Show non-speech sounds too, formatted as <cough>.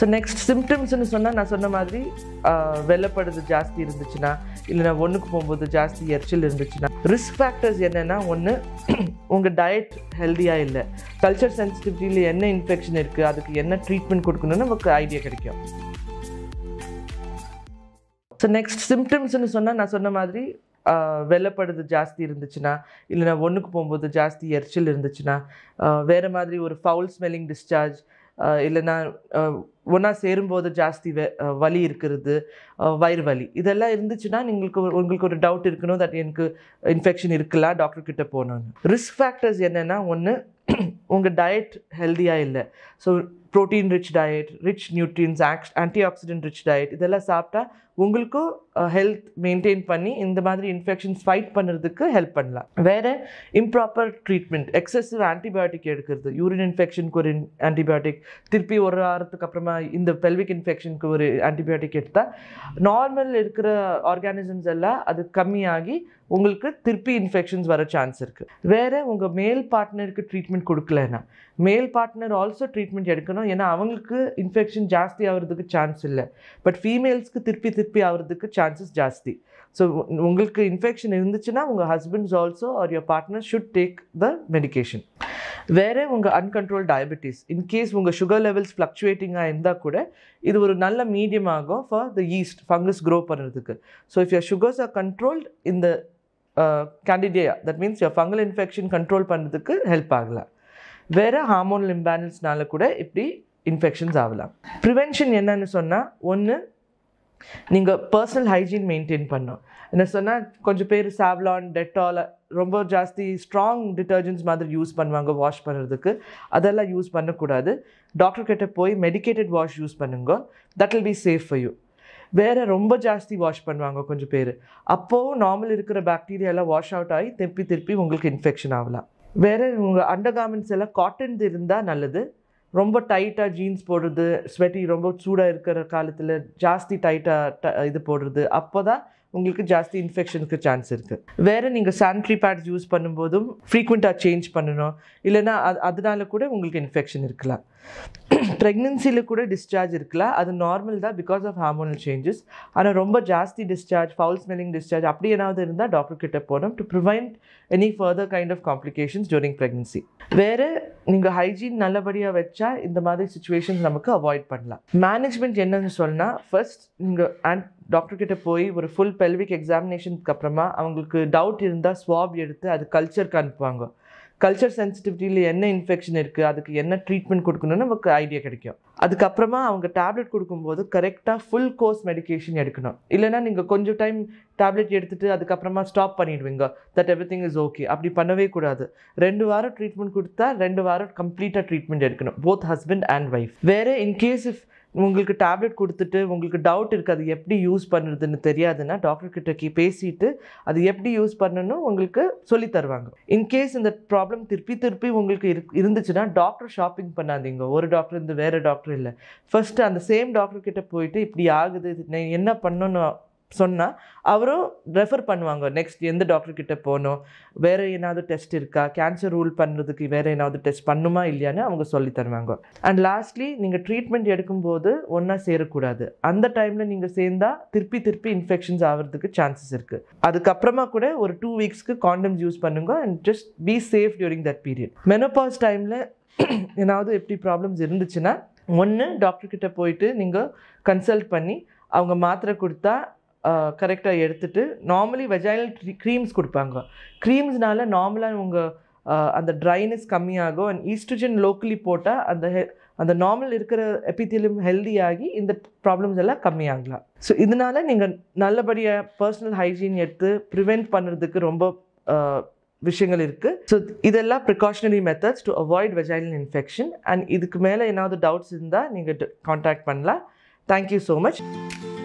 so next சிம்டம்ஸ்னு சொன்னால் நான் சொன்ன மாதிரி வெள்ளப்படுறது ஜாஸ்தி இருந்துச்சுன்னா இல்லைனா ஒன்றுக்கு போகும்போது ஜாஸ்தி எரிச்சல் இருந்துச்சுன்னா ரிஸ்க் ஃபேக்டர்ஸ் என்னென்னா ஒன்று உங்கள் டயட் ஹெல்த்தியாக இல்லை கல்ச்சர் சென்சிட்டிவிட்டியில் என்ன இன்ஃபெக்ஷன் இருக்குது அதுக்கு என்ன ட்ரீட்மெண்ட் கொடுக்கணும்னு நமக்கு ஐடியா கிடைக்கும் ஸோ நெக்ஸ்ட் சிம்டம்ஸ்ன்னு சொன்னால் நான் சொன்ன மாதிரி வெள்ளப்படுறது ஜாஸ்தி இருந்துச்சுன்னா இல்லைனா ஒன்றுக்கு போகும்போது ஜாஸ்தி எரிச்சல் இருந்துச்சுன்னா வேறு மாதிரி ஒரு ஃபவுல் ஸ்மெல்லிங் டிஸ்சார்ஜ் இல்லைன்னா ஒன்றா சேரும்போது ஜாஸ்தி வலி இருக்கிறது வயிறு வலி இதெல்லாம் இருந்துச்சுன்னா நீங்களுக்கு உங்களுக்கு ஒரு டவுட் இருக்கணும் தட் எனக்கு இன்ஃபெக்ஷன் இருக்கலாம் டாக்டர் கிட்டே போகணும்னு ரிஸ்க் ஃபேக்டர்ஸ் என்னென்னா ஒன்று உங்கள் டயட் ஹெல்த்தியாக இல்லை so protein rich diet rich nutrients ஆக்ஸ் ஆன்டி ஆக்சிடென்ட் ரிச் டயட் இதெல்லாம் சாப்பிட்டா உங்களுக்கும் ஹெல்த் மெயின்டைன் பண்ணி இந்த மாதிரி இன்ஃபெக்ஷன்ஸ் ஃபைட் பண்ணுறதுக்கு ஹெல்ப் பண்ணலாம் வேறு இம்ப்ராப்பர் ட்ரீட்மெண்ட் எக்ஸசிவ் ஆன்டிபயோட்டிக் எடுக்கிறது யூரின் இன்ஃபெக்ஷனுக்கு ஒரு ஆன்டிபயோட்டிக் திருப்பி ஒரு வாரத்துக்கு அப்புறமா இந்த பெல்விக் இன்ஃபெக்ஷனுக்கு ஒரு ஆன்டிபயோட்டிக் எடுத்தால் நார்மல் இருக்கிற ஆர்கானிசம்ஸ் எல்லாம் அது கம்மியாகி உங்களுக்கு திருப்பி இன்ஃபெக்ஷன்ஸ் வர சான்ஸ் இருக்குது வேறு உங்கள் மேல் பார்ட்னருக்கு ட்ரீட்மெண்ட் கொடுக்கலன்னா மேல் பார்ட்னர் ஆல்சோ ட்ரீட்மெண்ட் எடுக்கணும் ஏன்னா அவங்களுக்கு இன்ஃபெக்ஷன் ஜாஸ்தி ஆகிறதுக்கு சான்ஸ் இல்லை பட் ஃபீமேல்ஸ்க்கு திருப்பி திருப்பி ஆகிறதுக்கு சான்சஸ் ஜாஸ்தி ஸோ உங்களுக்கு இன்ஃபெக்ஷன் இருந்துச்சுன்னா உங்கள் husbands also or your partner should take the medication வேறு உங்கள் அன்கண்ட்ரோல் டயபெட்டிஸ் இன்கேஸ் உங்கள் சுகர் லெவல்ஸ் ஃப்ளக்சுவேட்டிங்காக இருந்தால் கூட இது ஒரு நல்ல மீடியம் ஆகும் for the yeast fungus grow பண்ணுறதுக்கு so if your sugars are controlled இந்த கேண்டிடேயா that means your fungal infection control பண்ணுறதுக்கு ஹெல்ப் ஆகலாம் வேறு ஹார்மோனல் இம்பேலன்ஸ்னால கூட இப்படி இன்ஃபெக்ஷன்ஸ் ஆகலாம் ப்ரிவென்ஷன் என்னன்னு சொன்னால் ஒன்று நீங்கள் பர்சனல் ஹைஜீன் மெயின்டைன் பண்ணும் என்ன சொன்னால் கொஞ்சம் பேர் சாவ்லான் டெட்டால் ரொம்ப ஜாஸ்தி ஸ்ட்ராங் டிட்டர்ஜென்ட்ஸ் மாதிரி யூஸ் பண்ணுவாங்க வாஷ் பண்ணுறதுக்கு அதெல்லாம் யூஸ் பண்ணக்கூடாது டாக்டர் கிட்டே போய் மெடிக்கேட்டட் வாஷ் யூஸ் பண்ணுங்க that will be safe for you வேறு ரொம்ப ஜாஸ்தி வாஷ் பண்ணுவாங்க கொஞ்சம் பேர் அப்போவும் நார்மல் இருக்கிற பாக்டீரியாலாம் வாஷ் அவுட் ஆகி திருப்பி திருப்பி உங்களுக்கு இன்ஃபெக்ஷன் ஆகலாம் வேறு உங்கள் அண்டர் கார்மெண்ட்ஸ் எல்லாம் காட்டன்ஸ் இருந்தால் நல்லது ரொம்ப டைட்டாக ஜீன்ஸ் போடுறது ஸ்வெட்டி ரொம்ப சூடாக இருக்கிற காலத்தில் ஜாஸ்தி டைட்டாக இது போடுறது அப்போ தான் உங்களுக்கு ஜாஸ்தி இன்ஃபெக்ஷனுக்கு சான்ஸ் இருக்குது வேறு நீங்கள் சானிட்ரி பேட்ஸ் யூஸ் பண்ணும்போதும் ஃப்ரீக்வெண்ட்டாக சேஞ்ச் பண்ணணும் இல்லைன்னா அது அதனால கூட உங்களுக்கு இன்ஃபெக்ஷன் இருக்கலாம் ப்ரெக்னென்சியில் <clears throat> கூட டிஸ்சார்ஜ் இருக்குல்ல அது நார்மல் தான் பிகாஸ் ஆஃப் ஹார்மோனல் சேஞ்சஸ் ஆனால் ரொம்ப ஜாஸ்தி டிஸ்சார்ஜ் ஃபவுல் ஸ்மெல்லிங் டிஸ்சார்ஜ் அப்படி ஏதாவது இருந்தால் டாக்டர் கிட்ட போனோம் to prevent any further kind of complications during pregnancy வேறு நீங்கள் ஹைஜீன் நல்லபடியாக வச்சா இந்த மாதிரி சுச்சுவேஷன்ஸ் நமக்கு அவாய்ட் பண்ணலாம் மேனேஜ்மெண்ட் என்னன்னு சொன்னால் ஃபர்ஸ்ட் நீங்கள் அண்ட் டாக்டர் கிட்ட போய் ஒரு ஃபுல் பெல்விக் எக்ஸாமினேஷனுக்கு அப்புறமா அவங்களுக்கு டவுட் இருந்தால் ஸ்வாப் எடுத்து அது கல்ச்சருக்கு அனுப்புவாங்க கல்ச்சர் சென்சிட்டிவிட்டியில் என்ன இன்ஃபெக்ஷன் இருக்குது அதுக்கு என்ன ட்ரீட்மெண்ட் கொடுக்கணும்னு நமக்கு ஐடியா கிடைக்கும் அதுக்கப்புறமா அவங்க டேப்லெட் கொடுக்கும்போது கரெக்டாக ஃபுல் கோர்ஸ் மெடிக்கேஷன் எடுக்கணும் இல்லைனா நீங்கள் கொஞ்சம் டைம் டேப்லெட் எடுத்துகிட்டு அதுக்கப்புறமா ஸ்டாப் பண்ணிடுவீங்க that everything is okay அப்படி பண்ணவே கூடாது ரெண்டு வாரம் ட்ரீட்மெண்ட் கொடுத்தா ரெண்டு வாரம் கம்ப்ளீட்டாக ட்ரீட்மெண்ட் எடுக்கணும் போத் ஹஸ்பண்ட் அண்ட் ஒய்ஃப் வேறு இன்கேஸ் இஃப் உங்களுக்கு டேப்லெட் கொடுத்துட்டு உங்களுக்கு டவுட் இருக்குது அது எப்படி யூஸ் பண்ணுறதுன்னு தெரியாதுன்னா டாக்டர்கிட்ட கி பேசிட்டு அது எப்படி யூஸ் பண்ணணும் உங்களுக்கு சொல்லி தருவாங்க இன்கேஸ் இந்த ப்ராப்ளம் திருப்பி திருப்பி உங்களுக்கு இருந்துச்சுன்னா டாக்டர் ஷாப்பிங் பண்ணாதீங்க ஒரு டாக்டர் இருந்து வேறு டாக்டர் இல்லை ஃபஸ்ட்டு அந்த சேம் டாக்டர்கிட்ட போயிட்டு இப்படி ஆகுது என்ன பண்ணணும் சொன்னால் அவரும் ரெஃபர் பண்ணுவாங்க நெக்ஸ்ட் எந்த டாக்டர்கிட்ட போகணும் வேறு ஏதாவது டெஸ்ட் இருக்கா கேன்சர் ரூல் பண்ணுறதுக்கு வேறு ஏதாவது டெஸ்ட் பண்ணுமா இல்லையான்னு அவங்க சொல்லி தருவாங்க அண்ட் லாஸ்ட்லி நீங்கள் ட்ரீட்மெண்ட் எடுக்கும்போது ஒன்றா சேரக்கூடாது அந்த டைமில் நீங்கள் சேர்ந்தால் திருப்பி திருப்பி இன்ஃபெக்ஷன்ஸ் ஆகிறதுக்கு சான்சஸ் இருக்குது அதுக்கப்புறமா கூட ஒரு டூ வீக்ஸ்க்கு காண்டம்ஸ் யூஸ் பண்ணுங்க and just be safe during that period menopause டைமில் ஏதாவது எப்படி ப்ராப்ளம்ஸ் இருந்துச்சுன்னா ஒன்று டாக்டர்கிட்ட போயிட்டு நீங்கள் கன்சல்ட் பண்ணி அவங்க மாத்திரை கொடுத்தா கரெக்டாக எடுத்துகிட்டு நார்மலி வெஜைனல் க்ரீம்ஸ் கொடுப்பாங்க க்ரீம்ஸ்னால நார்மலாக உங்கள் அந்த ட்ரைனஸ் கம்மியாகும் அண்ட் ஈஸ்ட்ரஜன் லோக்கலி போட்டால் அந்த ஹெ அந்த நார்மல் இருக்கிற எபித்திலும் ஹெல்தியாகி இந்த ப்ராப்ளம்ஸ் எல்லாம் கம்மியாகலாம் ஸோ இதனால் நீங்கள் நல்லபடியாக பர்சனல் ஹைஜீன் எடுத்து ப்ரிவெண்ட் பண்ணுறதுக்கு ரொம்ப விஷயங்கள் இருக்குது ஸோ இதெல்லாம் precautionary methods to avoid vaginal infection and இதுக்கு மேலே ஏதாவது டவுட்ஸ் இருந்தால் நீங்கள் காண்டாக்ட் பண்ணலாம் தேங்க்யூ ஸோ மச்